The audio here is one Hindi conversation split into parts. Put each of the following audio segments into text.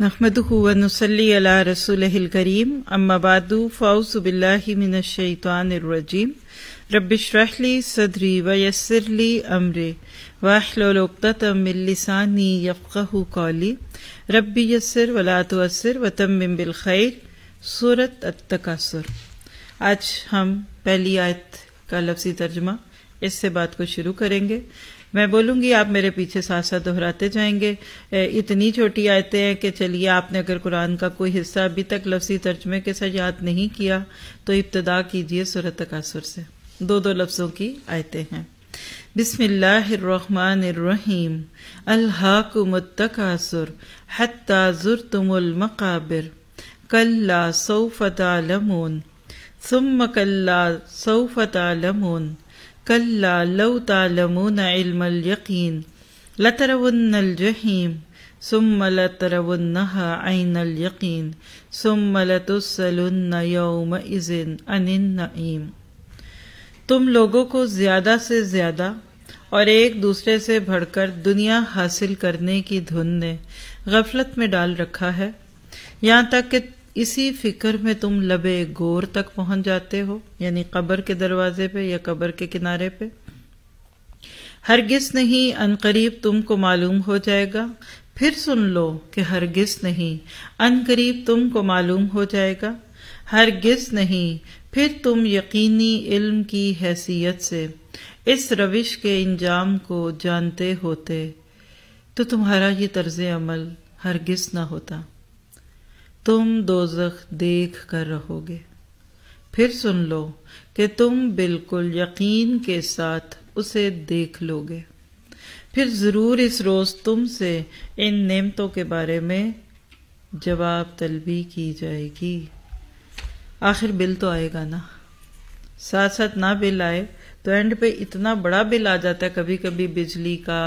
नहमदनसली रसूलकरीम अम्माबादू फ़ाउज़बिल्लिमिनशैतवानरजीम रबिशरहली सदरी वयसरली अमरे वाहलोलोकतमिलसानी यफ़क़ू कौली रब यसर वलातसर वतम बिलखैर सूरत अतकासुर आज हम पहली आयत का लफ्ज़ी तर्जमा इससे बात को शुरू करेंगे मैं बोलूँगी आप मेरे पीछे साथ साथ दोहराते जाएंगे इतनी छोटी आयतें हैं कि चलिए आपने अगर कुरान का कोई हिस्सा अभी तक लफ्सी तर्जमे के साथ याद नहीं किया तो इब्तदा कीजिए सूरत तकासुर से दो दो लफ्ज़ों की आयतें हैं बिसमीम अल्हाकुमतकासुर हत्ता जुरतुमुल मकाबिर कल्ला सऊफ़ता लमून सुम कल्ला सऊफ़ता लमून كلا لو تعلمون علم اليقين لترون الجحيم ثم لترونها عين اليقين ثم لتسألن يومئذ عن النعيم तुम लोगों को ज्यादा से ज्यादा और एक दूसरे से भड़कर दुनिया हासिल करने की धुन ने गफलत में डाल रखा है यहाँ तक कि इसी फिक्र में तुम लबे गोर तक पहुंच जाते हो यानी कब्र के दरवाजे पे या कब्र के किनारे पे हरगिस नहीं अनकरीब तुमको मालूम हो जाएगा फिर सुन लो कि हरगिस नहीं अनकरीब तुमको मालूम हो जाएगा हरगिस नहीं फिर तुम यकीनी इल्म की हैसियत से इस रविश के इंजाम को जानते होते तो तुम्हारा ये तर्ज अमल हरगिस ना होता तुम दोजख देख कर रहोगे फिर सुन लो कि तुम बिल्कुल यकीन के साथ उसे देख लोगे फिर ज़रूर इस रोज़ तुमसे इन नेमतों के बारे में जवाब तलबी की जाएगी आखिर बिल तो आएगा ना साथ साथ ना बिल आए तो एंड पे इतना बड़ा बिल आ जाता है कभी कभी बिजली का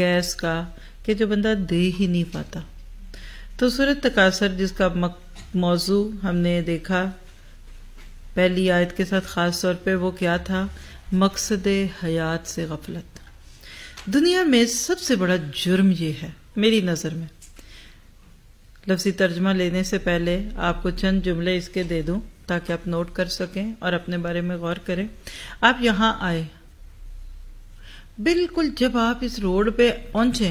गैस का कि जो बंदा दे ही नहीं पाता तो सूरत तकासर जिसका मौजू हमने देखा पहली आयत के साथ ख़ास तौर पे वो क्या था मकसद हयात से गफलत दुनिया में सबसे बड़ा जुर्म ये है मेरी नज़र में लफ्जी तर्जमा लेने से पहले आपको चंद जुमले इसके दे दूं ताकि आप नोट कर सकें और अपने बारे में गौर करें आप यहां आए बिल्कुल जब आप इस रोड पे पहुंचे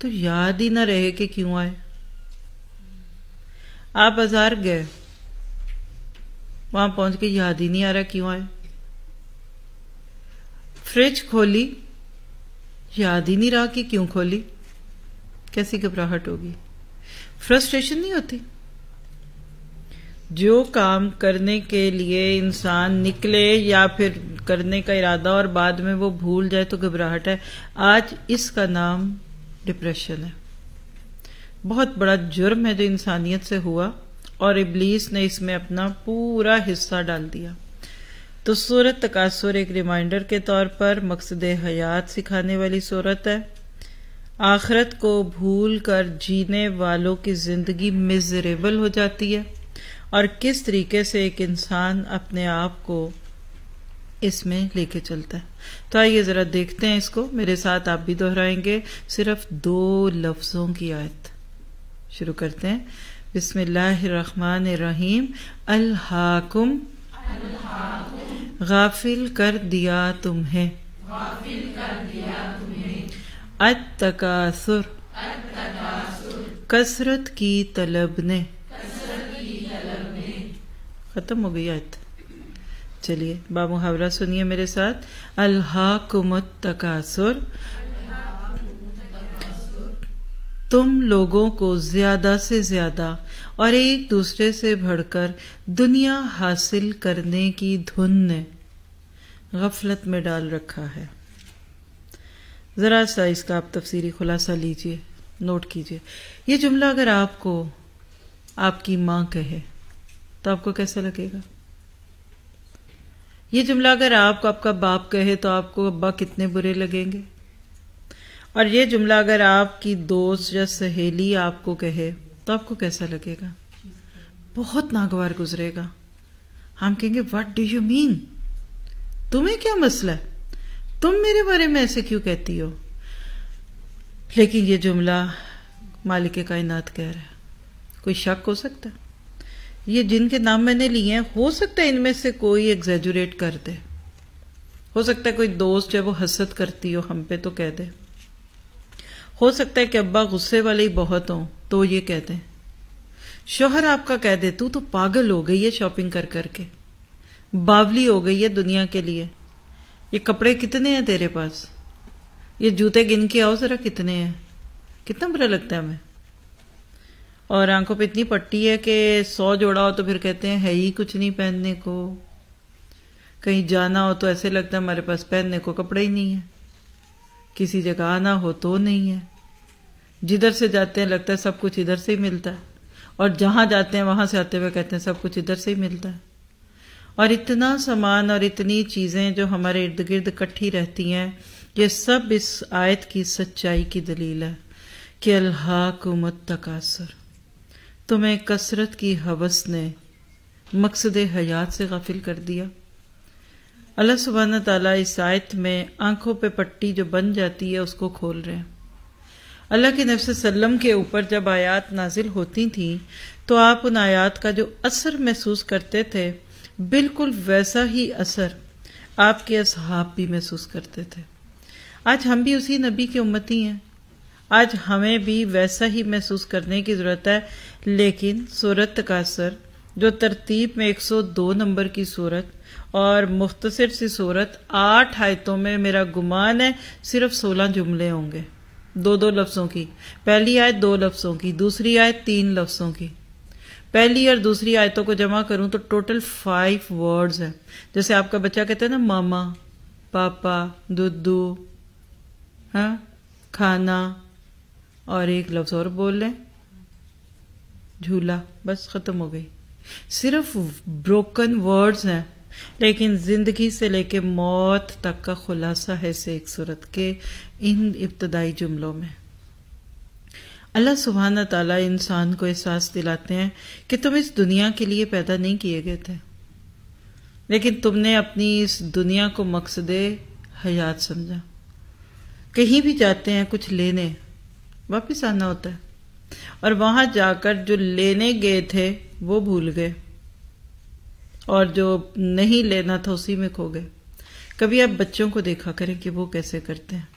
तो याद ही ना रहे कि क्यों आए आप बाजार गए वहां पहुंच के याद ही नहीं आ रहा क्यों आए फ्रिज खोली याद ही नहीं रहा कि क्यों खोली कैसी घबराहट होगी फ्रस्ट्रेशन नहीं होती जो काम करने के लिए इंसान निकले या फिर करने का इरादा और बाद में वो भूल जाए तो घबराहट है आज इसका नाम डिप्रेशन है बहुत बड़ा जुर्म है जो इंसानियत से हुआ और इबलीस ने इसमें अपना पूरा हिस्सा डाल दिया तो सूरत तकासुर एक रिमाइंडर के तौर पर मकसद हयात सिखाने वाली सूरत है आखरत को भूल कर जीने वालों की जिंदगी मिजरेबल हो जाती है और किस तरीके से एक इंसान अपने आप को इसमें लेके चलता है तो आइए ज़रा देखते हैं इसको मेरे साथ आप भी दोहराएंगे सिर्फ दो लफ्ज़ों की आयत शुरू करते हैं बिसमीम अल्हाकुम गाफिल कर दिया तुम्हें अतकासुर कसरत की तलब ने ख़त्म हो गई आयत चलिए बाबू हावरा सुनिए मेरे साथ अल्हा कुमत तकासुर तुम लोगों को ज्यादा से ज्यादा और एक दूसरे से भड़कर दुनिया हासिल करने की धुन ने गफलत में डाल रखा है ज़रा सा इसका आप तफसीरी खुलासा लीजिए नोट कीजिए यह जुमला अगर आपको आपकी माँ कहे तो आपको कैसा लगेगा ये जुमला अगर आपको आपका बाप कहे तो आपको अब्बा कितने बुरे लगेंगे और ये जुमला अगर आपकी दोस्त या सहेली आपको कहे तो आपको कैसा लगेगा बहुत नागवार गुजरेगा हम कहेंगे व्हाट डू यू मीन तुम्हें क्या मसला है तुम मेरे बारे में ऐसे क्यों कहती हो लेकिन ये जुमला मालिक कायनात कह रहा है कोई शक हो सकता है ये जिनके नाम मैंने लिए हैं हो सकता है इनमें से कोई एग्जेजुरेट कर दे हो सकता है कोई दोस्त जब वो हसद करती हो हम पे तो कह दे हो सकता है कि अब्बा गुस्से वाले ही बहुत हों तो ये कहते हैं शोहर आपका कह दे तू तो पागल हो गई है शॉपिंग कर करके बावली हो गई है दुनिया के लिए ये कपड़े कितने हैं तेरे पास ये जूते गिन के आओ जरा कितने हैं कितना बुरा लगता है हमें और आंखों पे इतनी पट्टी है कि सौ जोड़ा हो तो फिर कहते हैं है ही कुछ नहीं पहनने को कहीं जाना हो तो ऐसे लगता है हमारे पास पहनने को कपड़े ही नहीं है किसी जगह आना हो तो नहीं है जिधर से जाते हैं लगता है सब कुछ इधर से ही मिलता है और जहाँ जाते हैं वहाँ से आते हुए कहते हैं सब कुछ इधर से ही मिलता है और इतना सामान और इतनी चीज़ें जो हमारे इर्द गिर्द इकट्ठी रहती हैं ये सब इस आयत की सच्चाई की दलील है कि अल्लाह कुमत तकासर तुम्हें कसरत की हवस ने मकसद हयात से गाफिल कर दिया अल्लाह सुबहाना तला इस आयत में आंखों पे पट्टी जो बन जाती है उसको खोल रहे हैं अल्लाह के नफ्स सल्लम के ऊपर जब आयात नाजिल होती थी तो आप उन आयात का जो असर महसूस करते थे बिल्कुल वैसा ही असर आपके असहाब भी महसूस करते थे आज हम भी उसी नबी के उम्मती हैं आज हमें भी वैसा ही महसूस करने की ज़रूरत है लेकिन सूरत का असर जो तरतीब में 102 नंबर की सूरत और मुख्तर सी सूरत आठ आयतों में मेरा गुमान है सिर्फ सोलह जुमले होंगे दो दो लफ्ज़ों की पहली आयत दो लफ्ज़ों की दूसरी आयत तीन लफ्ज़ों की पहली और दूसरी आयतों को जमा करूं तो टोटल फाइव वर्ड्स हैं जैसे आपका बच्चा कहता है ना मामा पापा दुद्दू है हाँ, खाना और एक लफ्ज़ और बोल लें झूला बस ख़त्म हो गई सिर्फ ब्रोकन वर्ड्स हैं लेकिन ज़िंदगी से लेके मौत तक का खुलासा है शेख सूरत के इन इब्तदाई जुमलों में अल्लाह सुबहाना ताला इंसान को एहसास दिलाते हैं कि तुम इस दुनिया के लिए पैदा नहीं किए गए थे लेकिन तुमने अपनी इस दुनिया को मकसद हयात समझा कहीं भी जाते हैं कुछ लेने वापस आना होता है और वहां जाकर जो लेने गए थे वो भूल गए और जो नहीं लेना था उसी में खो गए कभी आप बच्चों को देखा करें कि वो कैसे करते हैं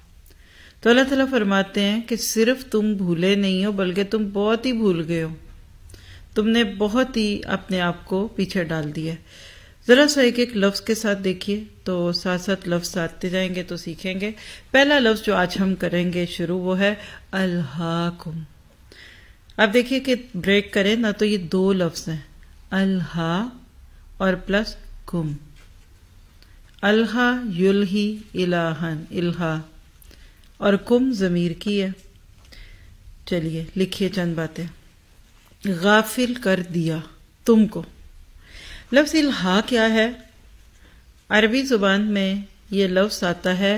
तो अल्लाह तला फरमाते हैं कि सिर्फ तुम भूले नहीं हो बल्कि तुम बहुत ही भूल गए हो तुमने बहुत ही अपने आप को पीछे डाल दिया ज़रा सा एक एक लफ्ज़ के साथ देखिए तो साथ साथ लफ्ज़ आते जाएंगे तो सीखेंगे पहला लफ्ज़ जो आज हम करेंगे शुरू वो है अल्हाकुम आप देखिए कि ब्रेक करें ना तो ये दो लफ्ज़ हैं अल्हा और प्लस कुम अल्हा युल्ही इलाहन इल्हा और कुम ज़मीर की है चलिए लिखिए चंद बातें गाफिल कर दिया तुमको लफ्ज़ इल्हा क्या है अरबी ज़ुबान में ये लफ्ज़ आता है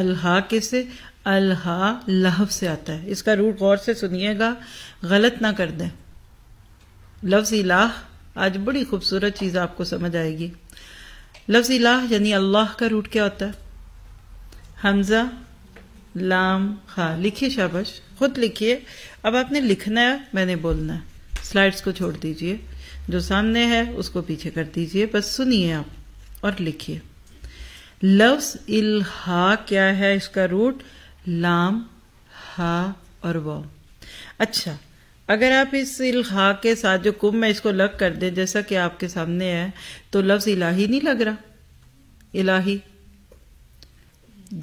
अल्हा के से अल्हा लहव से आता है इसका रूट गौर से सुनिएगा गलत ना कर दें लफ्ज़ इलाह आज बड़ी खूबसूरत चीज़ आपको समझ आएगी लफ्ज़ इलाह यानी अल्लाह का रूट क्या होता है हमज़ा लाम खा लिखिए शाबाश खुद लिखिए अब आपने लिखना है मैंने बोलना है स्लाइड्स को छोड़ दीजिए जो सामने है उसको पीछे कर दीजिए बस सुनिए आप और लिखिए लफ्ज़ इल्हा क्या है इसका रूट लाम हा और व अच्छा अगर आप इस इल्खा के साथ जो कुम है इसको लग कर दे जैसा कि आपके सामने है तो लफ्ज़ इलाही नहीं लग रहा इलाही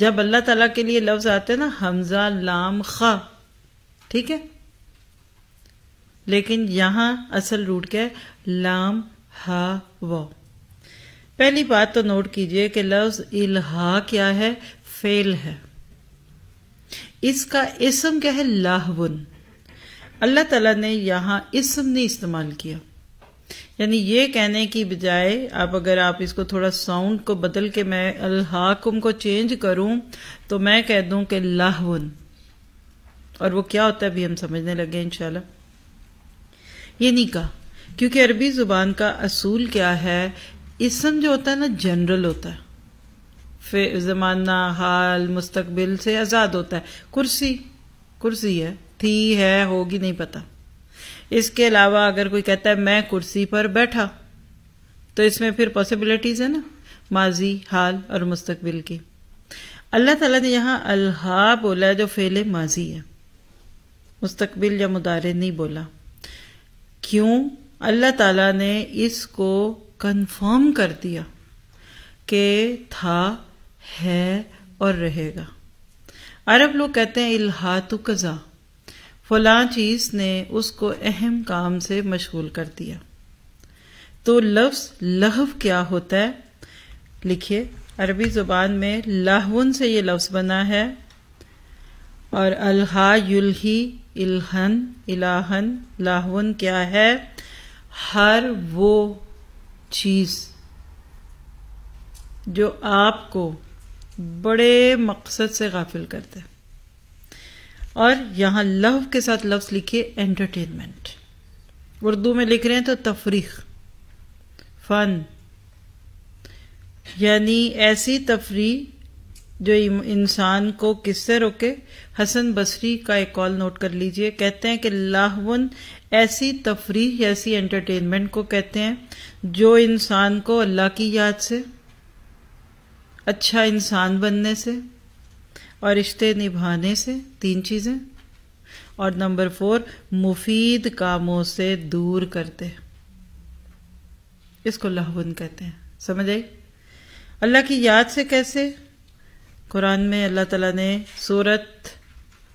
जब अल्लाह ताला के लिए लफ्ज़ आते हैं ना हमजा लाम खा ठीक है लेकिन यहां असल रूट क्या है लाम हा व पहली बात तो नोट कीजिए कि लफ्ज़ इल्हा क्या है फेल है इसका इसम क्या है लाहवन अल्लाह ताला ने यहाँ इसम नहीं इस्तेमाल किया यानी ये कहने की बजाय आप अगर आप इसको थोड़ा साउंड को बदल के मैं अल्हाकुम को चेंज करूं तो मैं कह दूं कि लाहवन और वो क्या होता है अभी हम समझने लगे इनशाला ये नहीं कहा क्योंकि अरबी ज़ुबान का असूल क्या है इसम जो होता है ना जनरल होता है फिर ज़माना हाल मुस्तकबिल से आज़ाद होता है कुर्सी कुर्सी है थी है होगी नहीं पता इसके अलावा अगर कोई कहता है मैं कुर्सी पर बैठा तो इसमें फिर पॉसिबिलिटीज है ना माजी हाल और मुस्तकबिल की अल्लाह ताला ने यहाँ अल्हा बोला है जो फेले माजी है मुस्तकबिल या मुदारे नहीं बोला क्यों अल्लाह ताला ने इसको कंफर्म कर दिया कि था है और रहेगा अरब लोग कहते हैं इल्हा तो कज़ा फलां चीज ने उसको अहम काम से मशगूल कर दिया तो लफ्ज लहव क्या होता है लिखिए अरबी ज़ुबान में लाहवन से ये लफ्ज़ बना है और अल्हा युल्ही इल्हन इलाहन लाहवन क्या है हर वो चीज़ जो आपको बड़े मकसद से गाफिल करते हैं और यहाँ लव के साथ लफ्ज़ लिखिए एंटरटेनमेंट उर्दू में लिख रहे हैं तो तफरीक फ़न यानी ऐसी तफरी जो इंसान को किससे रोके हसन बसरी का एक कॉल नोट कर लीजिए कहते हैं कि लाहवन ऐसी तफरी ऐसी एंटरटेनमेंट को कहते हैं जो इंसान को अल्लाह की याद से अच्छा इंसान बनने से और रिश्ते निभाने से तीन चीज़ें और नंबर फोर मुफीद कामों से दूर करते हैं इसको लहवन कहते हैं समझ आई अल्लाह की याद से कैसे कुरान में अल्लाह ताला ने सूरत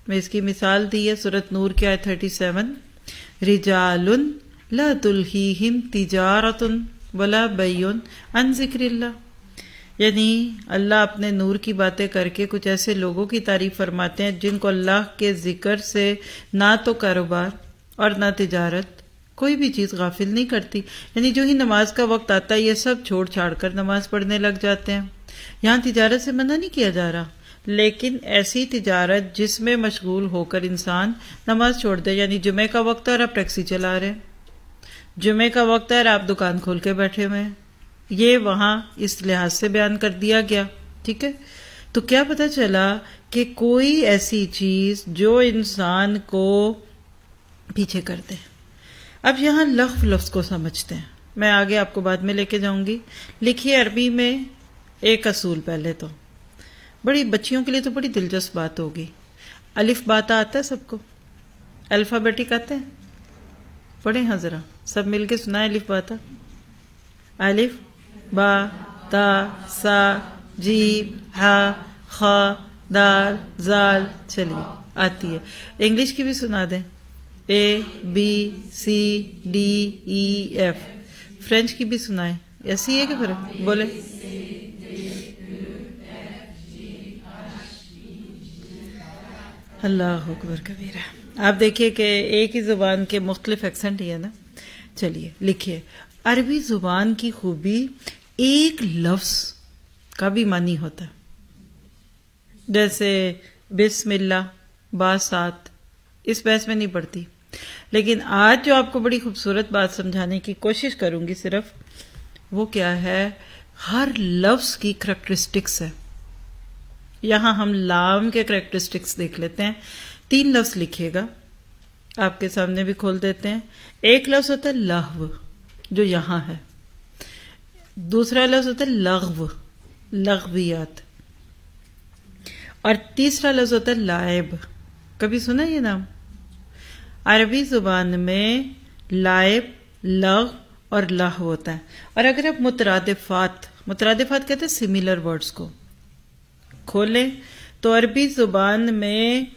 में इसकी मिसाल दी है सूरत नूर की आय थर्टी सेवन रिजालुन लतुल्हीम तिजारतुन वला बैन अन जिक्रिल्ला यानी अल्लाह अपने नूर की बातें करके कुछ ऐसे लोगों की तारीफ फरमाते हैं जिनको अल्लाह के जिक्र से ना तो कारोबार और ना तिजारत कोई भी चीज़ गाफिल नहीं करती यानी जो ही नमाज का वक्त आता है ये सब छोड़ छाड़ कर नमाज पढ़ने लग जाते हैं यहाँ तिजारत से मना नहीं किया जा रहा लेकिन ऐसी तिजारत जिसमें मशगूल होकर इंसान नमाज छोड़ दे यानी जुमे का वक्त है और आप टैक्सी चला रहे हैं जुमे का वक्त है और आप दुकान खोल के बैठे हुए हैं ये वहां इस लिहाज से बयान कर दिया गया ठीक है तो क्या पता चला कि कोई ऐसी चीज़ जो इंसान को पीछे कर दे अब यहाँ लफ लफ्ज़ को समझते हैं मैं आगे आपको बाद में लेके जाऊंगी लिखिए अरबी में एक असूल पहले तो बड़ी बच्चियों के लिए तो बड़ी दिलचस्प बात होगी अलिफ बाता आता है सबको अल्फ़ाबेटिक आते हैं पढ़े हाँ ज़रा सब मिलके सुनाए अलिफ बात अलिफ बा ता सा जीब हा खा दाल जाल चलिए आती है इंग्लिश की भी सुना दें A B C D E F French की भी सुनाए ऐसी है कि फिर बोले अल्लाह अकबर कबीरा आप देखिए कि एक ही ज़ुबान के मुख्तलिफ एक्सेंट ही है ना चलिए लिखिए अरबी जुबान की खूबी एक लफ्ज का भी मानी होता है जैसे बिस्मिल्ला बासात इस बहस में नहीं पड़ती लेकिन आज जो आपको बड़ी खूबसूरत बात समझाने की कोशिश करूंगी सिर्फ वो क्या है हर लफ्ज की करेक्टरिस्टिक्स है यहां हम लाम के करेक्टरिस्टिक्स देख लेते हैं तीन लफ्ज लिखिएगा आपके सामने भी खोल देते हैं एक लफ्ज़ होता है लहव जो यहां है दूसरा लफ्ज़ होता है लघव लघवियात और तीसरा लफ्ज़ होता है लाइब कभी सुना ये नाम अरबी ज़ुबान में लाइब लघ और लह होता है और अगर आप मुतरदफ़ात मुतरदफ़ात कहते हैं सिमिलर वर्ड्स को खोलें तो अरबी ज़ुबान में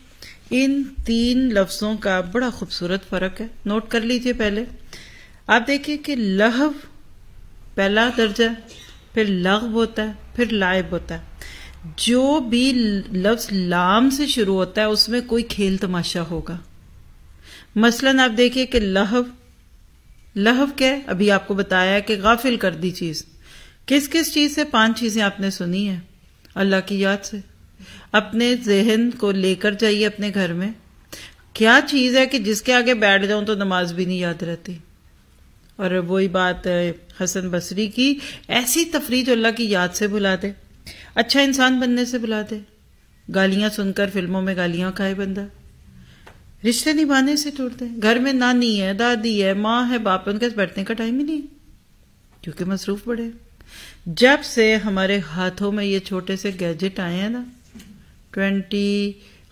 इन तीन लफ्जों का बड़ा खूबसूरत फर्क है नोट कर लीजिए पहले आप देखिए कि लहव पहला दर्जा फिर लघव होता है फिर लाइब होता है जो भी लफ्ज लाम से शुरू होता है उसमें कोई खेल तमाशा होगा मसलन आप देखिए कि लहव लहव क्या है अभी आपको बताया कि गाफिल कर दी चीज किस किस चीज से पांच चीजें आपने सुनी है अल्लाह की याद से अपने जहन को लेकर जाइए अपने घर में क्या चीज़ है कि जिसके आगे बैठ जाऊं तो नमाज भी नहीं याद रहती और वही बात हसन बसरी की ऐसी तफरी जो अल्लाह की याद से भुला दे अच्छा इंसान बनने से भुला दे गालियां सुनकर फिल्मों में गालियां खाए बंदा रिश्ते निभाने से टूटते घर में नानी है दादी है माँ है बाप उनके बैठने का टाइम ही नहीं क्योंकि मसरूफ बड़े जब से हमारे हाथों में ये छोटे से गैजेट आए हैं ना ट्वेंटी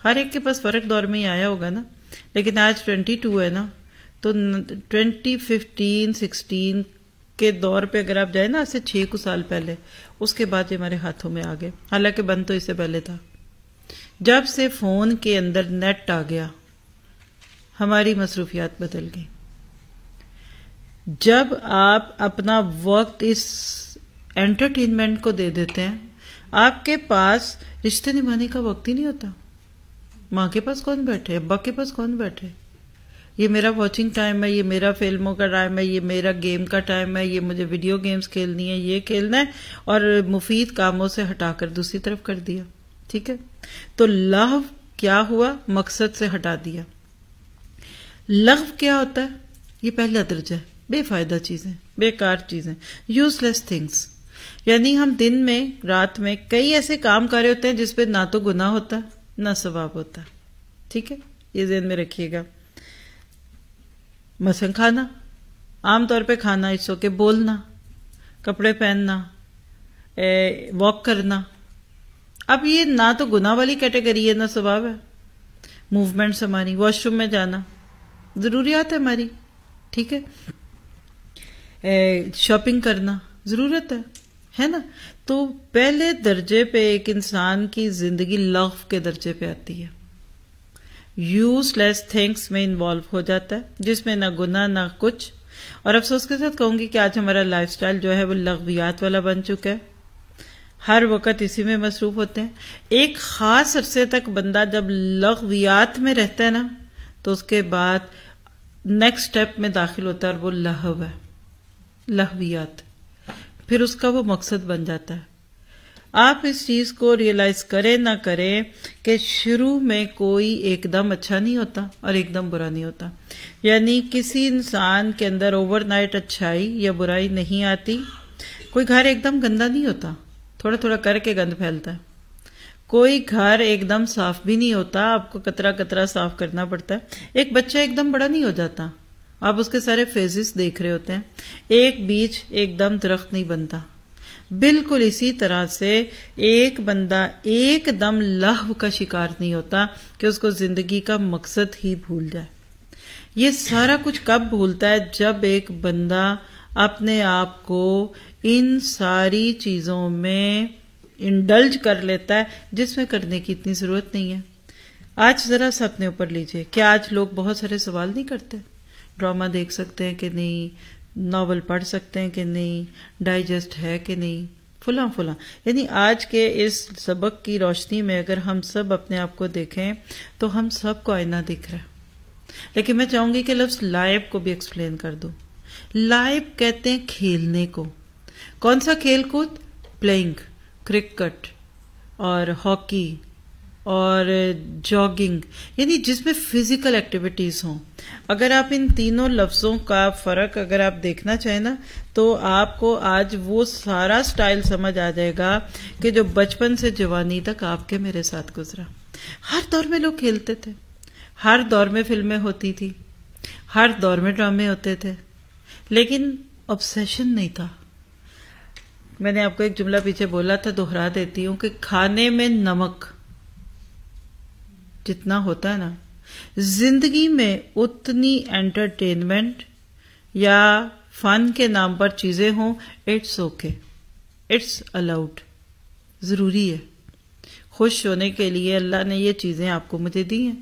हर एक के पास फ़र्क दौर में ही आया होगा ना लेकिन आज ट्वेंटी टू है ना तो ट्वेंटी फिफ्टीन सिक्सटीन के दौर पे अगर आप जाए ना ऐसे छः कुछ साल पहले उसके बाद ये हमारे हाथों में आ गए हालांकि बंद तो इससे पहले था जब से फ़ोन के अंदर नेट आ गया हमारी मसरूफियात बदल गई जब आप अपना वक्त इस एंटरटेनमेंट को दे देते हैं आपके पास रिश्ते निभाने का वक्त ही नहीं होता माँ के पास कौन बैठे अब्बा के पास कौन बैठे ये मेरा वॉचिंग टाइम है ये मेरा फिल्मों का टाइम है ये मेरा गेम का टाइम है ये मुझे वीडियो गेम्स खेलनी है ये खेलना है और मुफीद कामों से हटाकर दूसरी तरफ कर दिया ठीक है तो लव क्या हुआ मकसद से हटा दिया लव क्या होता है ये पहला दर्जा है बेफायदा चीजें बेकार चीजें यूजलेस थिंग्स यानी हम दिन में रात में कई ऐसे काम कर रहे होते हैं जिसपे ना तो गुना होता ना स्वभाव होता ठीक है ये जहन में रखिएगा मसन खाना आमतौर पे खाना इस के बोलना कपड़े पहनना वॉक करना अब ये ना तो गुना वाली कैटेगरी है ना स्वभाव है मूवमेंट्स हमारी वॉशरूम में जाना ज़रूरियात है हमारी ठीक है शॉपिंग करना ज़रूरत है है ना तो पहले दर्जे पे एक इंसान की जिंदगी लफ के दर्जे पे आती है यूजलेस थिंग्स में इन्वॉल्व हो जाता है जिसमें ना गुना ना कुछ और अफसोस के साथ कहूंगी कि आज हमारा लाइफस्टाइल जो है वो लगवियात वाला बन चुका है हर वक्त इसी में मसरूफ होते हैं एक खास अरसे तक बंदा जब लघवियात में रहता है ना तो उसके बाद नेक्स्ट स्टेप में दाखिल होता है और वो लहव है लहवियात फिर उसका वो मकसद बन जाता है आप इस चीज को रियलाइज करें ना करें कि शुरू में कोई एकदम अच्छा नहीं होता और एकदम बुरा नहीं होता यानी किसी इंसान के अंदर ओवरनाइट अच्छाई या बुराई नहीं आती कोई घर एकदम गंदा नहीं होता थोड़ा थोड़ा करके गंद फैलता है कोई घर एकदम साफ भी नहीं होता आपको कतरा कतरा साफ करना पड़ता है एक बच्चा एकदम बड़ा नहीं हो जाता आप उसके सारे फेजेस देख रहे होते हैं एक बीज एकदम दरख्त नहीं बनता बिल्कुल इसी तरह से एक बंदा एकदम लहव का शिकार नहीं होता कि उसको जिंदगी का मकसद ही भूल जाए ये सारा कुछ कब भूलता है जब एक बंदा अपने आप को इन सारी चीजों में इंडल्ज कर लेता है जिसमें करने की इतनी जरूरत नहीं है आज जरा सपने ऊपर लीजिए क्या आज लोग बहुत सारे सवाल नहीं करते ड्रामा देख सकते हैं कि नहीं नावल पढ़ सकते हैं कि नहीं डाइजेस्ट है कि नहीं फुला फुला यानी आज के इस सबक की रोशनी में अगर हम सब अपने आप को देखें तो हम सबको आईना दिख रहा है लेकिन मैं चाहूंगी कि लफ्ज लाइव को भी एक्सप्लेन कर दो लाइव कहते हैं खेलने को कौन सा खेल कूद प्लेइंग क्रिकेट और हॉकी और जॉगिंग यानी जिसमें फिजिकल एक्टिविटीज़ हों अगर आप इन तीनों लफ्ज़ों का फ़र्क अगर आप देखना चाहें ना तो आपको आज वो सारा स्टाइल समझ आ जाएगा कि जो बचपन से जवानी तक आपके मेरे साथ गुजरा हर दौर में लोग खेलते थे हर दौर में फिल्में होती थी हर दौर में ड्रामे होते थे लेकिन ऑब्सेशन नहीं था मैंने आपको एक जुमला पीछे बोला था दोहरा देती हूँ कि खाने में नमक जितना होता है ना जिंदगी में उतनी एंटरटेनमेंट या फन के नाम पर चीजें हों इट्स ओके इट्स अलाउड जरूरी है खुश होने के लिए अल्लाह ने ये चीजें आपको मुझे दी हैं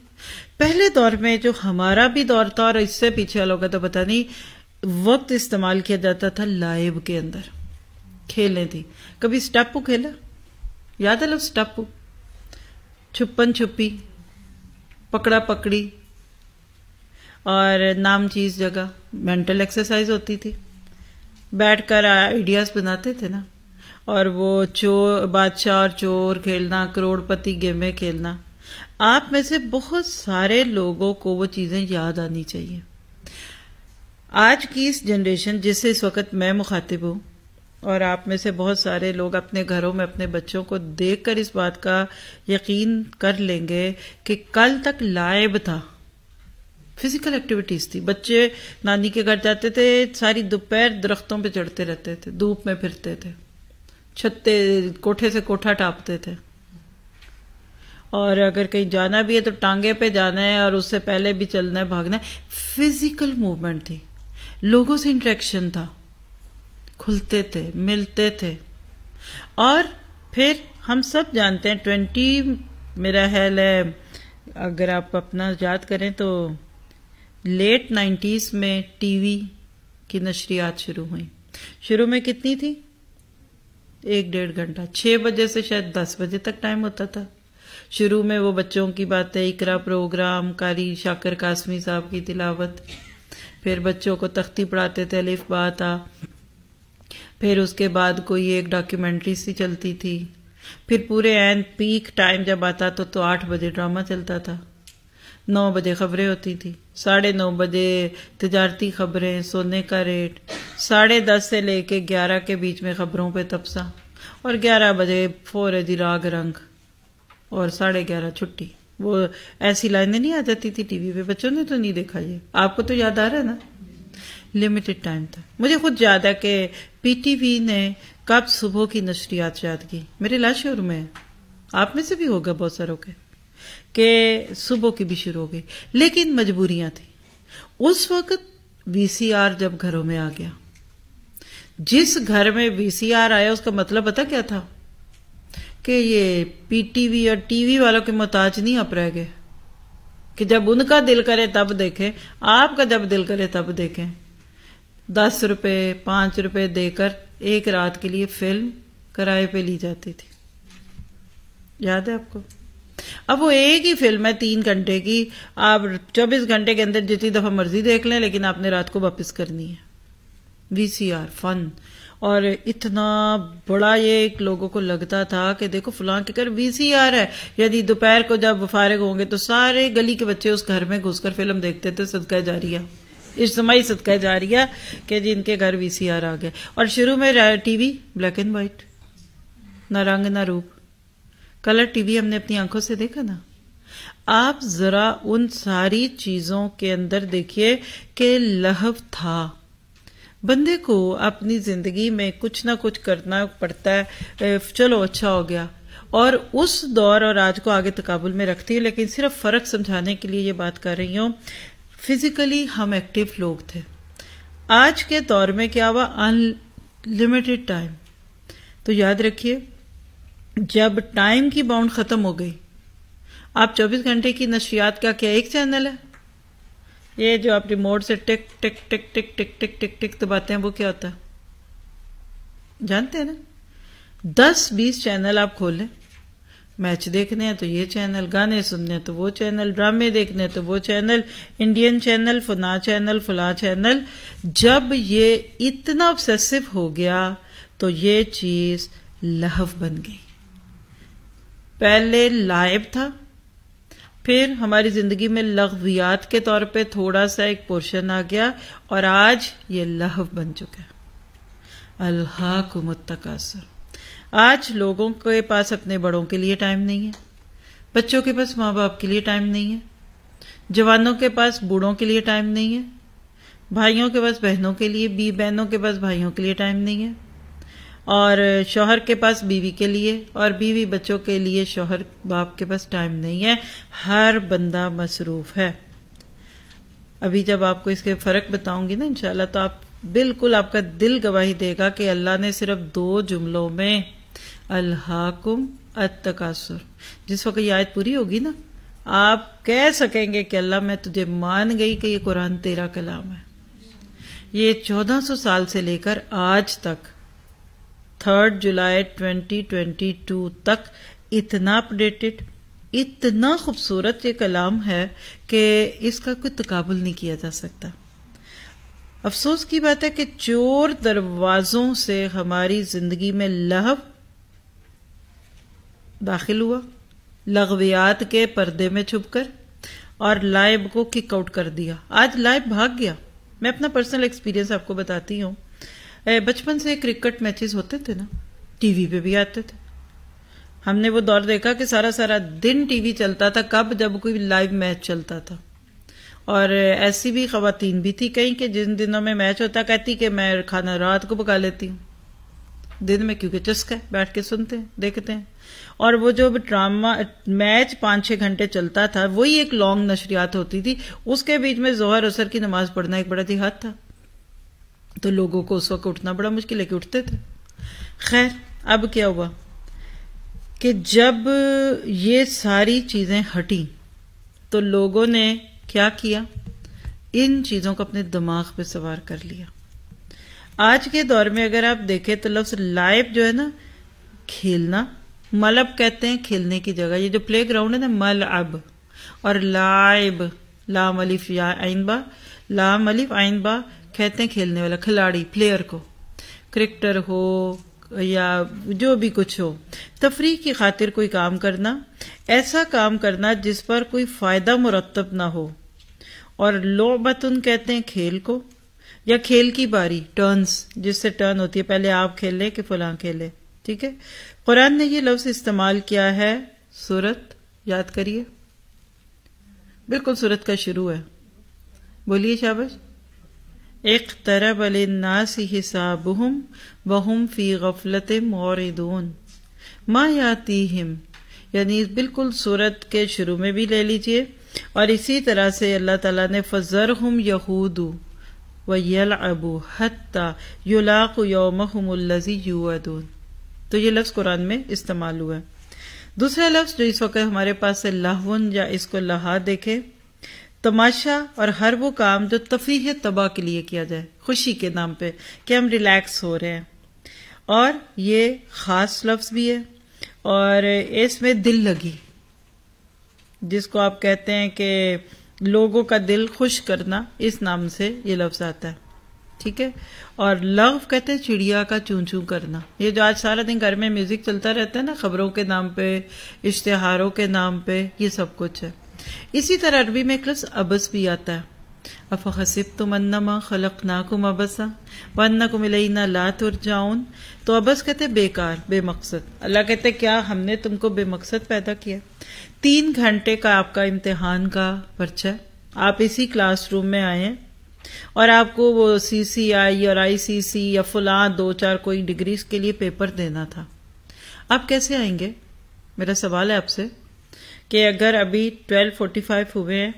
पहले दौर में जो हमारा भी दौर था और इससे पीछे वालों का तो पता नहीं वक्त इस्तेमाल किया जाता था लाइव के अंदर खेलें थी कभी स्टापू खेला याद है लोग स्टापू छुपन छुपी पकड़ा पकड़ी और नाम चीज जगह मेंटल एक्सरसाइज होती थी बैठ कर आइडियाज बनाते थे ना और वो चोर बादशाह और चोर खेलना करोड़पति गेमें खेलना आप में से बहुत सारे लोगों को वो चीज़ें याद आनी चाहिए आज की इस जनरेशन जिससे इस वक्त मैं मुखातिब हूँ और आप में से बहुत सारे लोग अपने घरों में अपने बच्चों को देखकर इस बात का यकीन कर लेंगे कि कल तक लाइब था फिजिकल एक्टिविटीज़ थी बच्चे नानी के घर जाते थे सारी दोपहर दरख्तों पे चढ़ते रहते थे धूप में फिरते थे छत्ते कोठे से कोठा टापते थे और अगर कहीं जाना भी है तो टांगे पे जाना है और उससे पहले भी चलना है भागना है फिजिकल मूवमेंट थी लोगों से इंट्रैक्शन था खुलते थे मिलते थे और फिर हम सब जानते हैं ट्वेंटी मेरा ख्याल है अगर आप अपना याद करें तो लेट नाइन्टीज़ में टीवी की नशरियात शुरू हुई शुरू में कितनी थी एक डेढ़ घंटा छः बजे से शायद दस बजे तक टाइम होता था शुरू में वो बच्चों की बातें इकरा प्रोग्राम कारी शाकर कासमी साहब की तिलावत फिर बच्चों को तख्ती पढ़ाते थे अलिफ आ फिर उसके बाद कोई एक डॉक्यूमेंट्री सी चलती थी फिर पूरे एन पीक टाइम जब आता तो तो आठ बजे ड्रामा चलता था नौ बजे खबरें होती थी साढ़े नौ बजे तजारती खबरें सोने का रेट साढ़े दस से लेके ग्यारह के बीच में खबरों पे तपसा और ग्यारह बजे फोर जी राग रंग और साढ़े ग्यारह छुट्टी वो ऐसी लाइनें नहीं आ जाती थी टीवी पे बच्चों ने तो नहीं देखा ये आपको तो याद आ रहा है ना लिमिटेड टाइम था मुझे खुद याद है कि पीटीवी ने कब सुबह की नशरियात याद की मेरे लाशोर में आप में से भी होगा बहुत सारों के के सुबह की भी शुरू हो गई लेकिन मजबूरियां थी उस वक्त वीसीआर जब घरों में आ गया जिस घर में वीसीआर आया उसका मतलब पता क्या था कि ये पीटीवी और टीवी वालों के मोहताज नहीं आप रह गए कि जब उनका दिल करे तब देखें आपका जब दिल करे तब देखें दस रुपये पांच रुपए देकर एक रात के लिए फिल्म किराए पे ली जाती थी याद है आपको अब वो एक ही फिल्म है तीन घंटे की आप चौबीस घंटे के अंदर जितनी दफ़ा मर्जी देख लें लेकिन आपने रात को वापस करनी है वीसीआर फन और इतना बड़ा ये लोगों को लगता था कि देखो फलां के घर वीसीआर है यदि दोपहर को जब फारग होंगे तो सारे गली के बच्चे उस घर में घुसकर फिल्म देखते थे सदका जारिया इज्तमी सदका है कि जिनके घर वी सी आर आ गए और शुरू में टीवी ब्लैक एंड वाइट ना रंग ना रूप कलर टीवी हमने अपनी आंखों से देखा ना आप जरा उन सारी चीजों के अंदर देखिए कि लहव था बंदे को अपनी जिंदगी में कुछ ना कुछ करना पड़ता है चलो अच्छा हो गया और उस दौर और आज को आगे तकबुल में रखती हूँ लेकिन सिर्फ फर्क समझाने के लिए ये बात कर रही हूँ फिजिकली हम एक्टिव लोग थे आज के दौर में क्या हुआ अनलिमिटेड टाइम तो याद रखिए जब टाइम की बाउंड ख़त्म हो गई आप 24 घंटे की नशियात का क्या एक चैनल है ये जो आप रिमोट से टिक टिक टिक टिक टिक टिक टिक टिक दबाते हैं वो क्या होता है जानते हैं ना दस बीस चैनल आप खोलें मैच देखने हैं तो ये चैनल गाने सुनने तो वो चैनल ड्रामे देखने तो वो चैनल इंडियन चैनल फना चैनल फला चैनल जब ये इतना ऑब्सेसिव हो गया तो ये चीज लहव बन गई पहले लाइव था फिर हमारी जिंदगी में लघवियात के तौर पे थोड़ा सा एक पोर्शन आ गया और आज ये लहव बन चुका है अल्लाह को मुतकासर आज लोगों के पास अपने बड़ों के लिए टाइम नहीं है बच्चों के पास माँ बाप के लिए टाइम नहीं है जवानों के पास बूढ़ों के लिए टाइम नहीं है भाइयों के पास बहनों के लिए बी बहनों के पास भाइयों के लिए टाइम नहीं है और शोहर के पास बीवी के लिए और बीवी बच्चों के लिए शोहर बाप के पास टाइम नहीं है हर बंदा मसरूफ है अभी जब आपको इसके फर्क बताऊंगी ना इंशाल्लाह तो आप बिल्कुल आपका दिल गवाही देगा कि अल्लाह ने सिर्फ दो जुमलों में अल्हाकुम अतकासुर जिस वक्त ये आयत पूरी होगी ना आप कह सकेंगे कि अल्लाह मैं तुझे मान गई कि ये कुरान तेरा कलाम है ये 1400 साल से लेकर आज तक थर्ड जुलाई 2022 तक इतना अपडेटेड इतना खूबसूरत ये कलाम है कि इसका कोई तकबुल नहीं किया जा सकता अफसोस की बात है कि चोर दरवाजों से हमारी जिंदगी में लहफ दाखिल हुआ लगवियात के पर्दे में छुपकर और लाइब को किक आउट कर दिया आज लाइब भाग गया मैं अपना पर्सनल एक्सपीरियंस आपको बताती हूँ बचपन से क्रिकेट मैचेस होते थे ना टीवी पे भी आते थे हमने वो दौर देखा कि सारा सारा दिन टीवी चलता था कब जब कोई लाइव मैच चलता था और ऐसी भी खातन भी थी कहीं कि जिन दिनों में मैच होता कहती कि मैं खाना रात को पका लेती हूँ दिन में क्योंकि चस्का है बैठ के सुनते हैं देखते हैं और वो जो ड्रामा मैच पांच छह घंटे चलता था वही एक लॉन्ग नशरियात होती थी उसके बीच में जोहर असर की नमाज पढ़ना एक बड़ा दिहात था तो लोगों को उस वक्त उठना बड़ा मुश्किल है कि उठते थे खैर अब क्या हुआ कि जब ये सारी चीज़ें हटी तो लोगों ने क्या किया इन चीज़ों को अपने दिमाग पे सवार कर लिया आज के दौर में अगर आप देखें तो लफ्ज़ लाइफ जो है ना खेलना मलब कहते हैं खेलने की जगह ये जो प्ले ग्राउंड है ना मल अब और लाइब लाम अलिफ या आइनबा लाम अलिफ आइनबा कहते हैं खेलने वाला खिलाड़ी प्लेयर को क्रिकेटर हो या जो भी कुछ हो तफरी की खातिर कोई काम करना ऐसा काम करना जिस पर कोई फायदा मुरतब ना हो और लोबतुन कहते हैं खेल को या खेल की बारी टर्न्स जिससे टर्न होती है पहले आप खेल लें कि फलां खेलें ठीक है कुरान ने ये लफ्ज़ इस्तेमाल किया है सूरत याद करिए बिल्कुल सूरत का शुरू है बोलिए शाबाश एक तरब हिसाब हम बहुम फ़ी गफलत मोरदून माँ याती हिम यानी बिल्कुल सूरत के शुरू में भी ले लीजिए और इसी तरह से अल्लाह तला ने फजर हम यहूदू यल अबू हत्ता युलाक लजी हमजी दून तो ये लफ्ज़ कुरान में इस्तेमाल हुआ है दूसरा लफ्ज़ जो इस वक्त हमारे पास है लाहवन या इसको लहा देखे तमाशा और हर वो काम जो तफरी तबाह के लिए किया जाए खुशी के नाम पे कि हम रिलैक्स हो रहे हैं और ये ख़ास लफ्ज़ भी है और इसमें दिल लगी जिसको आप कहते हैं कि लोगों का दिल खुश करना इस नाम से ये लफ्ज़ आता है ठीक है और लव कहते हैं चिड़िया का चू चू करना ये जो आज सारा दिन घर में म्यूजिक चलता रहता है ना खबरों के नाम पे इश्तहारों के नाम पे ये सब कुछ है इसी तरह अरबी में क्लस अबस भी आता है अफ हसिब तुम अन्नमा खलक नाकुम अबसा वन्ना को मिलई ना लात और जाऊन तो अबस कहते बेकार बेमकसद अल्लाह कहते क्या हमने तुमको बेमकसद पैदा किया तीन घंटे का आपका इम्तिहान का पर्चा आप इसी क्लासरूम में आए हैं और आपको वो सी सी आई और आई सी सी या फुला दो चार कोई डिग्रीज के लिए पेपर देना था आप कैसे आएंगे मेरा सवाल है आपसे कि अगर अभी 12:45 हुए हैं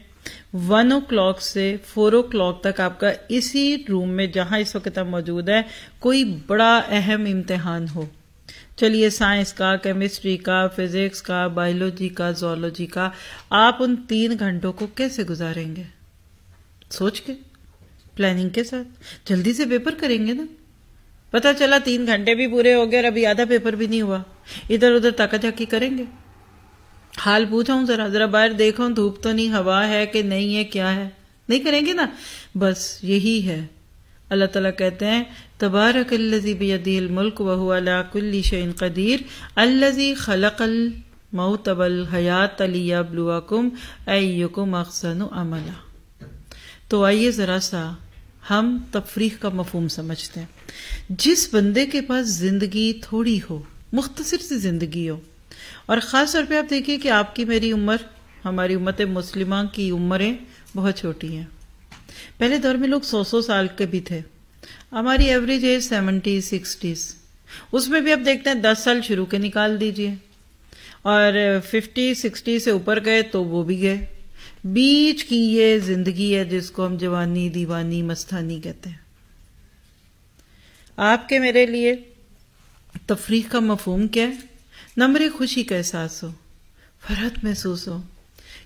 वन ओ क्लॉक से फोर ओ क्लॉक तक आपका इसी रूम में जहां इस वक्त आप मौजूद है कोई बड़ा अहम इम्तहान हो चलिए साइंस का केमिस्ट्री का फिजिक्स का बायोलॉजी का जोलॉजी का आप उन तीन घंटों को कैसे गुजारेंगे सोच के प्लानिंग के साथ जल्दी से पेपर करेंगे ना पता चला तीन घंटे भी पूरे हो गए और अभी आधा पेपर भी नहीं हुआ इधर उधर झाकी करेंगे हाल हूं जरा जरा बाहर देखो धूप तो नहीं हवा है कि नहीं है क्या है नहीं करेंगे ना बस यही है अल्लाह तला कहते हैं तबारक बयदील मुल्क वहुअलाकुल्ली शैन कदीर अल्लजी खलकल मऊतबल हयात अलिया ब्लुआकुम अयुकुम अक्सन अमला तो आइए ज़रा सा हम तफरी का मफहम समझते हैं जिस बंदे के पास ज़िंदगी थोड़ी हो मुख्तसर सी ज़िंदगी हो और ख़ास तौर पर आप देखिए कि आपकी मेरी उम्र हमारी उम्मत मुस्लिमा की उम्रें बहुत छोटी हैं पहले दौर में लोग सौ सौ साल के भी थे हमारी एवरेज एज सेवेंटी सिक्सटीज उसमें भी आप देखते हैं दस साल शुरू के निकाल दीजिए और फिफ्टी सिक्सटी से ऊपर गए तो वो भी गए बीच की ये जिंदगी है जिसको हम जवानी दीवानी मस्तानी कहते हैं आपके मेरे लिए तफरी का मफहम क्या है नंबर खुशी का एहसास हो फरहत महसूस हो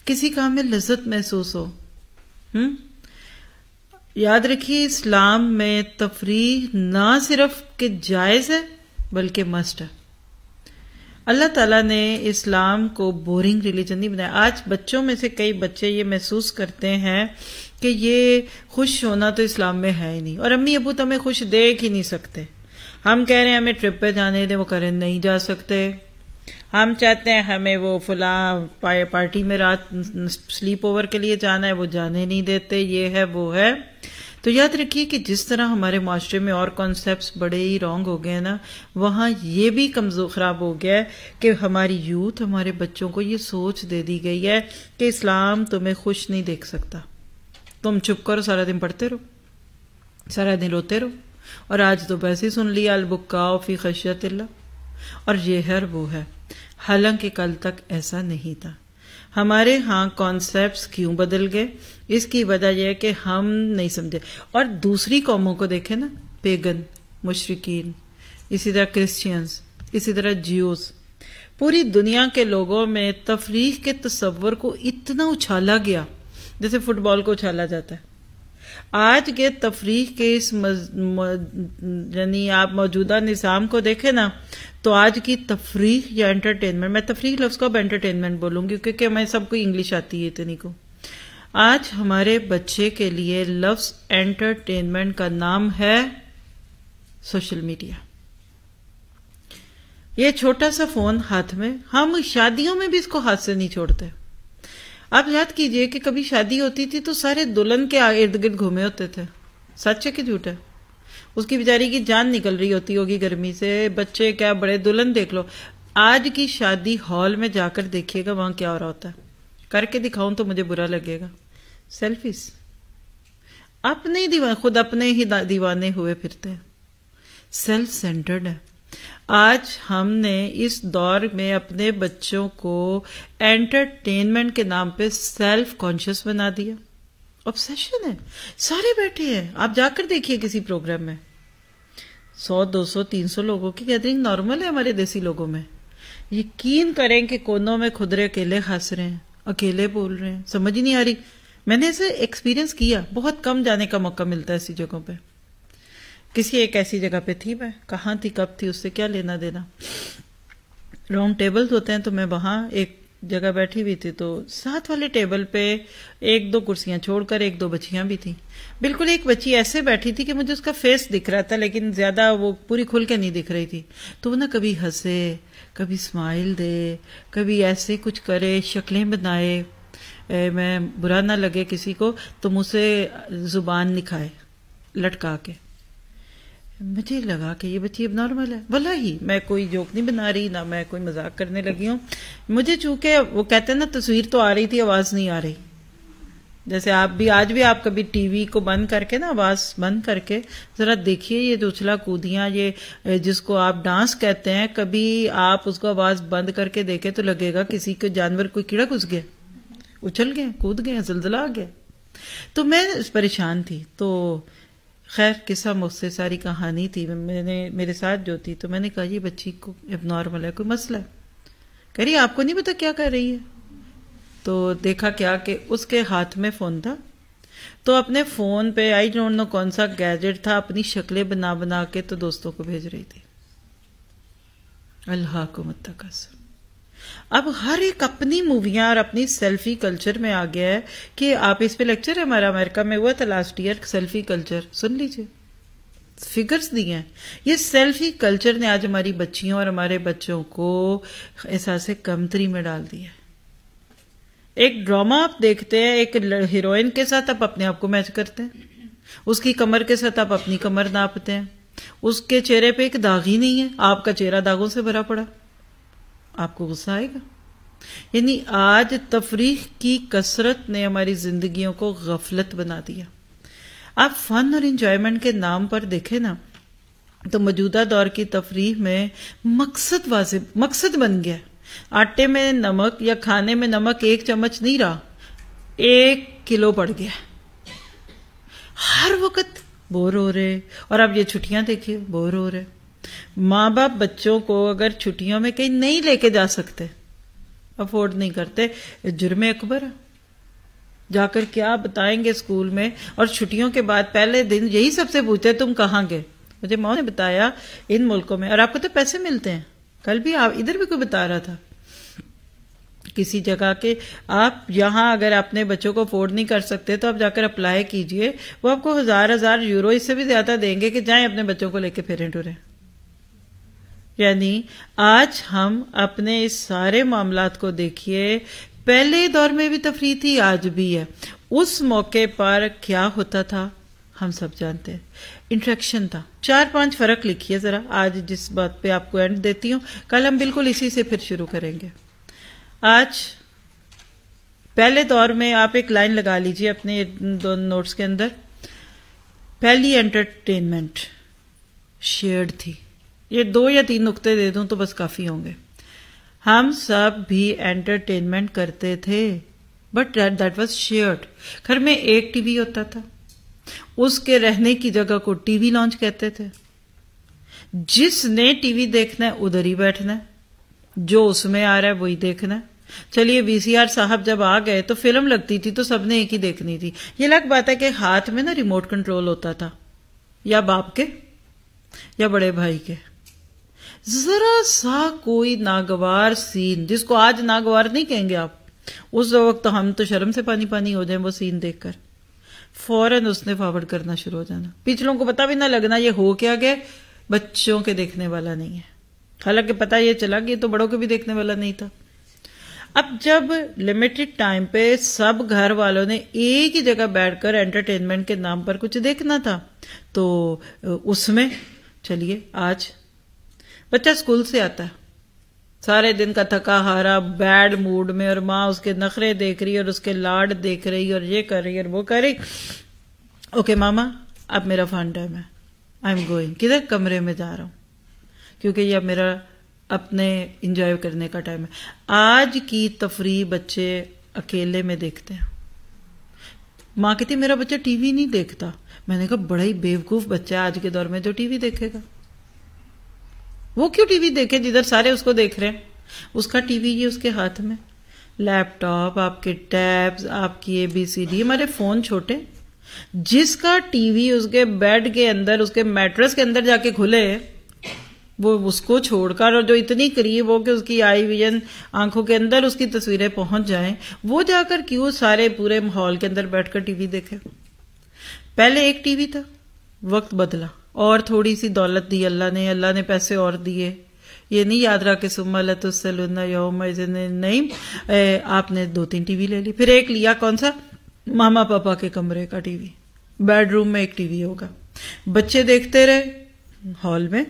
किसी काम में लज्जत महसूस हो हम्म याद रखिए इस्लाम में तफरी ना सिर्फ के जायज़ है बल्कि मस्ट है अल्लाह ताला ने इस्लाम को बोरिंग रिलीजन नहीं बनाया आज बच्चों में से कई बच्चे ये महसूस करते हैं कि ये खुश होना तो इस्लाम में है ही नहीं और अम्मी अबू तो हमें खुश देख ही नहीं सकते हम कह रहे हैं हमें ट्रिप पे जाने दें वो करें नहीं जा सकते हम चाहते हैं हमें वो फुला पार्टी में रात स्लीप ओवर के लिए जाना है वो जाने नहीं देते ये है वो है तो याद रखिए कि जिस तरह हमारे माशरे में और कॉन्सेप्ट बड़े ही रॉन्ग हो गए हैं ना वहाँ ये भी कमज़ोर ख़राब हो गया है कि हमारी यूथ हमारे बच्चों को ये सोच दे दी गई है कि इस्लाम तुम्हें खुश नहीं देख सकता तुम चुप करो सारा दिन पढ़ते रहो सारा दिन रोते रहो और आज तो वैसे ही सुन लिया अलबुक्का फी खशियत और ये हर वो है हालांकि कल तक ऐसा नहीं था हमारे यहाँ कॉन्सेप्ट क्यों बदल गए इसकी वजह यह है कि हम नहीं समझे और दूसरी कौमों को देखें ना पेगन मुशरकिन इसी तरह क्रिश्चियंस इसी तरह जियोस पूरी दुनिया के लोगों में तफरी के तस्वर को इतना उछाला गया जैसे फुटबॉल को उछाला जाता है आज के तफरी के इस यानी आप मौजूदा निज़ाम को देखें ना तो आज की तफरी या एंटरटेनमेंट मैं तफरी लफ्ज़ को अब एंटरटेनमेंट बोलूँगी क्योंकि मैं सबको इंग्लिश आती है इतनी को आज हमारे बच्चे के लिए लफ्स एंटरटेनमेंट का नाम है सोशल मीडिया ये छोटा सा फोन हाथ में हम शादियों में भी इसको हाथ से नहीं छोड़ते आप याद कीजिए कि कभी शादी होती थी तो सारे दुल्हन के इर्द गिर्द घूमे होते थे सच है कि झूठ है उसकी बेचारी की जान निकल रही होती होगी गर्मी से बच्चे क्या बड़े दुल्हन देख लो आज की शादी हॉल में जाकर देखिएगा वहां क्या हो रहा होता है करके दिखाऊं तो मुझे बुरा लगेगा सेल्फिस अपने ही दीवान खुद अपने ही दीवाने हुए फिरते हैं सेल्फ सेंटर्ड है आज हमने इस दौर में अपने बच्चों को एंटरटेनमेंट के नाम पे सेल्फ कॉन्शियस बना दिया ऑब्सेशन है सारे बैठे हैं आप जाकर देखिए किसी प्रोग्राम में सौ दो सौ तीन सौ लोगों की गैदरिंग नॉर्मल है हमारे देसी लोगों में यकीन करें कि कोनों में खुदरे केले खास रहे हैं अकेले बोल रहे हैं समझ ही नहीं आ रही मैंने ऐसे एक्सपीरियंस किया बहुत कम जाने का मौका मिलता है ऐसी जगहों पे किसी एक ऐसी जगह पे थी मैं कहाँ थी कब थी उससे क्या लेना देना राउंड टेबल्स होते हैं तो मैं वहाँ एक जगह बैठी हुई थी तो साथ वाले टेबल पे एक दो कुर्सियां छोड़कर एक दो बच्चियां भी थी बिल्कुल एक बच्ची ऐसे बैठी थी कि मुझे उसका फेस दिख रहा था लेकिन ज्यादा वो पूरी खुल के नहीं दिख रही थी तो वो ना कभी हंसे कभी स्माइल दे कभी ऐसे कुछ करे शक्लें बनाए ए, मैं बुरा ना लगे किसी को तो मुझसे जुबान निखाए लटका के मुझे लगा कि ये बच्ची अब नॉर्मल है भला ही मैं कोई जोक नहीं बना रही ना मैं कोई मजाक करने लगी हूँ मुझे चूंकि वो कहते हैं ना तस्वीर तो आ रही थी आवाज़ नहीं आ रही जैसे आप भी आज भी आप कभी टीवी को बंद करके ना आवाज़ बंद करके ज़रा देखिए ये जो उछला कूदियां ये जिसको आप डांस कहते हैं कभी आप उसको आवाज़ बंद करके देखे तो लगेगा किसी के जानवर कोई कीड़ा घुस गया उछल गए कूद गए जलजला आ गया तो मैं परेशान थी तो खैर किस्सा मुझसे सारी कहानी थी मैंने मेरे साथ जो थी तो मैंने कहा ये बच्ची को अब नॉर्मल है कोई मसला है कह रही आपको नहीं पता क्या कर रही है तो देखा क्या कि उसके हाथ में फ़ोन था तो अपने फ़ोन पे आई डोंट नो कौन सा गैजेट था अपनी शक्लें बना बना के तो दोस्तों को भेज रही थी अल्लाह को मत तकसर अब हर एक अपनी मूवियाँ और अपनी सेल्फी कल्चर में आ गया है कि आप इस पे लेक्चर है हमारा अमेरिका में हुआ था लास्ट ईयर सेल्फी कल्चर सुन लीजिए फिगर्स दिए हैं ये सेल्फी कल्चर ने आज हमारी बच्चियों और हमारे बच्चों को एहसास कमतरी में डाल दिया है एक ड्रामा आप देखते हैं एक हीरोइन के साथ आप अपने आप को मैच करते हैं उसकी कमर के साथ आप अपनी कमर नापते हैं उसके चेहरे पे एक दाग ही नहीं है आपका चेहरा दागों से भरा पड़ा आपको गुस्सा आएगा यानी आज तफरीह की कसरत ने हमारी जिंदगियों को गफलत बना दिया आप फन और इंजॉयमेंट के नाम पर देखें ना तो मौजूदा दौर की तफरीह में मकसद वाजिब मकसद बन गया आटे में नमक या खाने में नमक एक चम्मच नहीं रहा एक किलो बढ़ गया हर वक्त बोर हो रहे और आप ये छुट्टियां देखिए बोर हो रहे माँ बाप बच्चों को अगर छुट्टियों में कहीं नहीं लेके जा सकते अफोर्ड नहीं करते जुर्मे अकबर जाकर क्या बताएंगे स्कूल में और छुट्टियों के बाद पहले दिन यही सबसे पूछते तुम कहाँ गए मुझे माओ ने बताया इन मुल्कों में और आपको तो पैसे मिलते हैं कल भी आप इधर भी कोई बता रहा था किसी जगह के आप यहाँ अगर अपने बच्चों को अफोर्ड नहीं कर सकते तो आप जाकर अप्लाई कीजिए वो आपको हजार हजार यूरो इससे भी ज्यादा देंगे कि जाएं अपने बच्चों को लेके फिरें टूरें यानी आज हम अपने इस सारे मामला को देखिए पहले दौर में भी तफरी थी आज भी है उस मौके पर क्या होता था हम सब जानते हैं इंट्रेक्शन था चार पांच फर्क लिखिए जरा आज जिस बात पे आपको एंड देती हूँ कल हम बिल्कुल इसी से फिर शुरू करेंगे आज पहले दौर में आप एक लाइन लगा लीजिए अपने दोनों नोट्स के अंदर पहली एंटरटेनमेंट शेयर्ड थी ये दो या तीन नुक्ते दे दूं तो बस काफ़ी होंगे हम सब भी एंटरटेनमेंट करते थे बट दैट वॉज शेयर्ड घर में एक टीवी होता था उसके रहने की जगह को टीवी लॉन्च कहते थे जिसने टीवी देखना है उधर ही बैठना है जो उसमें आ रहा है वही देखना है चलिए वीसीआर साहब जब आ गए तो फिल्म लगती थी तो सबने एक ही देखनी थी ये अलग बात है कि हाथ में ना रिमोट कंट्रोल होता था या बाप के या बड़े भाई के जरा सा कोई नागवार सीन जिसको आज नागवार नहीं कहेंगे आप उस वक्त तो हम तो शर्म से पानी पानी हो जाए वो सीन देखकर फौरन उसने फॉरवर्ड करना शुरू हो जाना पिछलों को पता भी ना लगना ये हो क्या गया बच्चों के देखने वाला नहीं है हालांकि पता ये चला कि तो बड़ों के भी देखने वाला नहीं था अब जब लिमिटेड टाइम पे सब घर वालों ने एक ही जगह बैठकर एंटरटेनमेंट के नाम पर कुछ देखना था तो उसमें चलिए आज बच्चा स्कूल से आता है सारे दिन का थका हारा बैड मूड में और माँ उसके नखरे देख रही और उसके लाड देख रही और ये कर रही और वो कर रही ओके okay, मामा अब मेरा फन टाइम है आई एम गोइंग किधर कमरे में जा रहा हूं क्योंकि ये अब मेरा अपने इंजॉय करने का टाइम है आज की तफरी बच्चे अकेले में देखते हैं माँ कहती मेरा बच्चा टीवी नहीं देखता मैंने कहा बड़ा ही बेवकूफ़ बच्चा है आज के दौर में जो टीवी देखेगा वो क्यों टीवी देखे जिधर सारे उसको देख रहे हैं उसका टीवी ये उसके हाथ में लैपटॉप आपके टैब्स आपकी ए बी सी डी हमारे फोन छोटे जिसका टीवी उसके बेड के अंदर उसके मैट्रेस के अंदर जाके खुले वो उसको छोड़कर और जो इतनी करीब हो कि उसकी आई विजन आंखों के अंदर उसकी तस्वीरें पहुंच जाएं वो जाकर क्यों सारे पूरे माहौल के अंदर बैठकर टीवी देखे पहले एक टीवी था वक्त बदला और थोड़ी सी दौलत दी अल्लाह ने अल्लाह ने पैसे और दिए ये नहीं याद रहा कि सुम्मा लतुसलना यौम नहीं आपने दो तीन टीवी ले ली फिर एक लिया कौन सा मामा पापा के कमरे का टीवी बेडरूम में एक टीवी होगा बच्चे देखते रहे हॉल में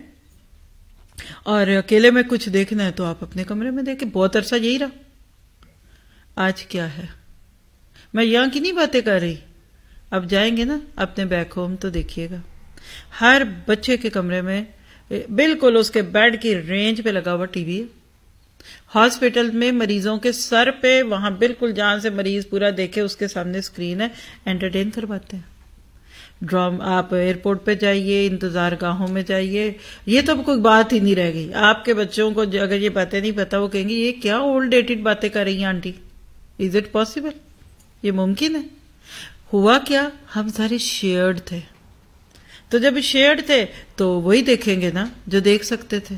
और अकेले में कुछ देखना है तो आप अपने कमरे में देखे बहुत अरसा यही रहा आज क्या है मैं यहां की नहीं बातें कर रही अब जाएंगे ना अपने बैक होम तो देखिएगा हर बच्चे के कमरे में बिल्कुल उसके बेड की रेंज पे लगा हुआ टीवी है हॉस्पिटल में मरीजों के सर पे वहां बिल्कुल जान से मरीज पूरा देखे उसके सामने स्क्रीन है एंटरटेन करवाते हैं ड्रॉम आप एयरपोर्ट पे जाइए इंतजार गाहों में जाइए ये तो अब कोई बात ही नहीं रह गई आपके बच्चों को अगर ये बातें नहीं पता वो कहेंगे ये क्या ओल्ड डेटेड बातें कर रही हैं आंटी इज इट पॉसिबल ये मुमकिन है हुआ क्या हम सारे शेयर्ड थे तो जब शेड थे तो वही देखेंगे ना जो देख सकते थे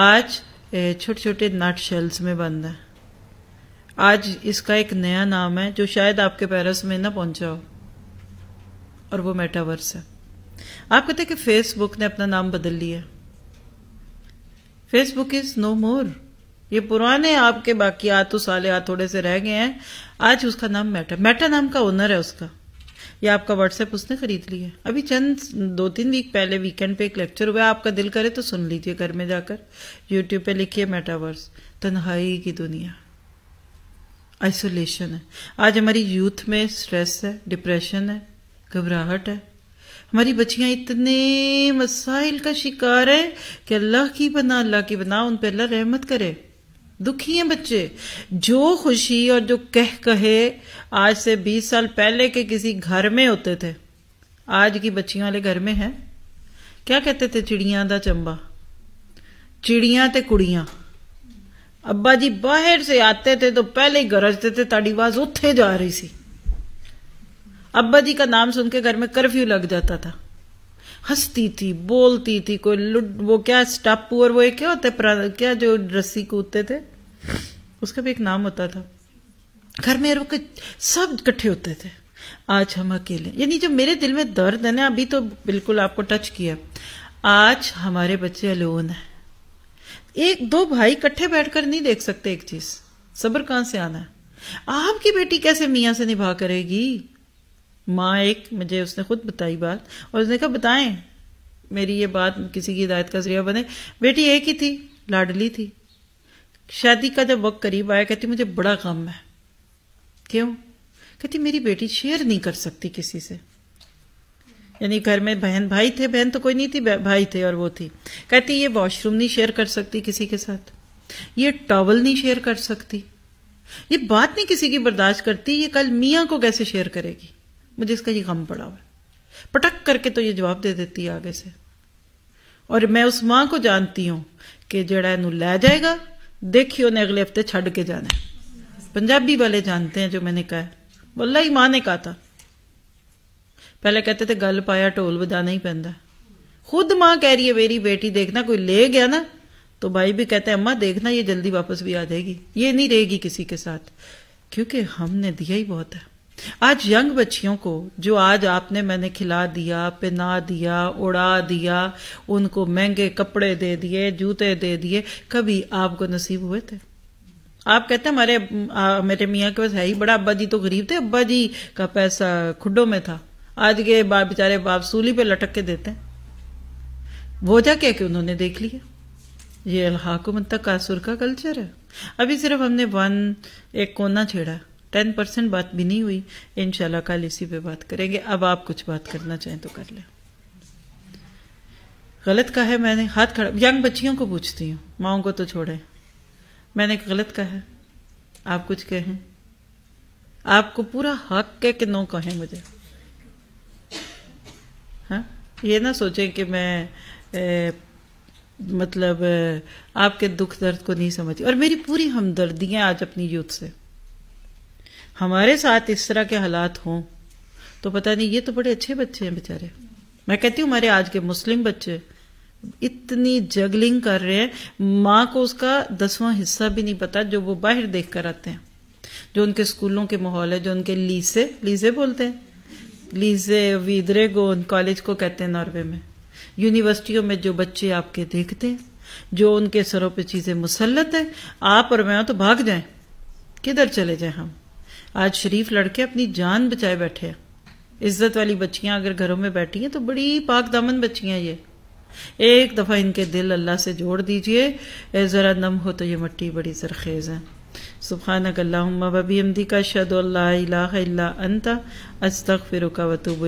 आज छोटे छोटे नट शेल्स में बंद है आज इसका एक नया नाम है जो शायद आपके पैरस में ना पहुंचा हो और वो मेटावर्स है आप कहते हैं कि फेसबुक ने अपना नाम बदल लिया फेसबुक इज नो मोर ये पुराने आपके बाकी आतो साले आ थोड़े से रह गए हैं आज उसका नाम मेटा मेटा नाम का ओनर है उसका या आपका व्हाट्सएप उसने खरीद लिया अभी चंद दो तीन वीक पहले वीकेंड पे एक लेक्चर हुआ आपका दिल करे तो सुन लीजिए घर में जाकर यूट्यूब पे लिखिए मेटावर्स तन्हाई की दुनिया आइसोलेशन है आज हमारी यूथ में स्ट्रेस है डिप्रेशन है घबराहट है हमारी बच्चियां इतने मसाइल का शिकार है कि अल्लाह की बना अल्लाह की बना उन पर अल्लाह रहमत करे दुखी हैं बच्चे जो खुशी और जो कह कहे आज से 20 साल पहले के किसी घर में होते थे आज की बच्चियों वाले घर में है क्या कहते थे चिड़िया का चंबा चिड़िया ते कुड़िया अब्बा जी बाहर से आते थे तो पहले ही गरजते थे ताड़ी आवाज उथे जा रही सी अब्बा जी का नाम सुन के घर में कर्फ्यू लग जाता था हंसती थी बोलती थी कोई लुट वो क्या स्टापू और वो एक क्या होता है क्या जो रस्सी कूदते थे उसका भी एक नाम होता था घर में वो सब इकट्ठे होते थे आज हम अकेले यानी जो मेरे दिल में दर्द है ना अभी तो बिल्कुल आपको टच किया आज हमारे बच्चे अलोन है एक दो भाई इकट्ठे बैठकर नहीं देख सकते एक चीज सब्र कहां से आना है आपकी बेटी कैसे मियाँ से निभा करेगी माँ एक मुझे उसने खुद बताई बात और उसने कहा बताएं मेरी ये बात किसी की हिदायत का जरिया बने बेटी एक ही थी लाडली थी शादी का जब वक्त करीब आया कहती मुझे बड़ा गम है क्यों कहती मेरी बेटी शेयर नहीं कर सकती किसी से यानी घर में बहन भाई थे बहन तो कोई नहीं थी भाई थे और वो थी कहती ये वॉशरूम नहीं शेयर कर सकती किसी के साथ ये टॉवल नहीं शेयर कर सकती ये बात नहीं किसी की बर्दाश्त करती ये कल मियाँ को कैसे शेयर करेगी मुझे इसका ये गम पड़ा हुआ पटक करके तो ये जवाब दे देती है आगे से और मैं उस मां को जानती हूं कि जड़ा इन लै जाएगा देखियो उन्हें अगले हफ्ते छड़ के जाना है पंजाबी वाले जानते हैं जो मैंने कहा वल्ला ही मां ने कहा था पहले कहते थे गल पाया ढोल बजाना ही पैदा खुद मां कह रही है मेरी बेटी देखना कोई ले गया ना तो भाई भी कहते हैं अम्मा देखना ये जल्दी वापस भी आ जाएगी ये नहीं रहेगी किसी के साथ क्योंकि हमने दिया ही बहुत है आज यंग बच्चियों को जो आज आपने मैंने खिला दिया पिना दिया उड़ा दिया उनको महंगे कपड़े दे दिए जूते दे दिए कभी आपको नसीब हुए थे आप कहते हैं हमारे मेरे मियाँ के पास है ही बड़ा अब्बा जी तो गरीब थे अब्बा जी का पैसा खुडो में था आज के बाप बेचारे बाप सूली पे लटक के देते हैं वो जा क्या कि उन्होंने देख लिया ये अल्हाकुमत तक कासुर का कल्चर है अभी सिर्फ हमने वन एक कोना छेड़ा टेन परसेंट बात भी नहीं हुई इन कल इसी पे बात करेंगे अब आप कुछ बात करना चाहें तो कर लें गलत कहा है मैंने हाथ खड़ा यंग बच्चियों को पूछती हूँ माओ को तो छोड़े मैंने गलत कहा है आप कुछ कहें आपको पूरा हक है कि नो कहें मुझे हा? ये ना सोचें कि मैं ए, मतलब आपके दुख दर्द को नहीं समझती और मेरी पूरी है आज अपनी यूथ से हमारे साथ इस तरह के हालात हों तो पता नहीं ये तो बड़े अच्छे बच्चे हैं बेचारे मैं कहती हूँ हमारे आज के मुस्लिम बच्चे इतनी जगलिंग कर रहे हैं माँ को उसका दसवां हिस्सा भी नहीं पता जो वो बाहर देख कर आते हैं जो उनके स्कूलों के माहौल है जो उनके लीसे लीजे बोलते हैं लीजे वीदरे गोन कॉलेज को कहते हैं नॉर्वे में यूनिवर्सिटियों में जो बच्चे आपके देखते हैं जो उनके सरों पे चीजें मुसलत है आप और मैं तो भाग जाएं किधर चले जाएं हम आज शरीफ लड़के अपनी जान बचाए बैठे हैं इज्जत वाली बच्चियां अगर घरों में बैठी हैं तो बड़ी पाक दामन बच्चियां ये एक दफ़ा इनके दिल अल्लाह से जोड़ दीजिए ज़रा नम हो तो ये मट्टी बड़ी जरखेज़ है सुबहानक अल्लाबी अमदी का शद अंता अस्तक फ़िरुका वतूब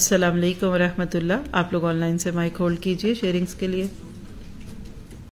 असलकम वरहमल आप लोग ऑनलाइन से माइक होल्ड कीजिए शेयरिंग्स के लिए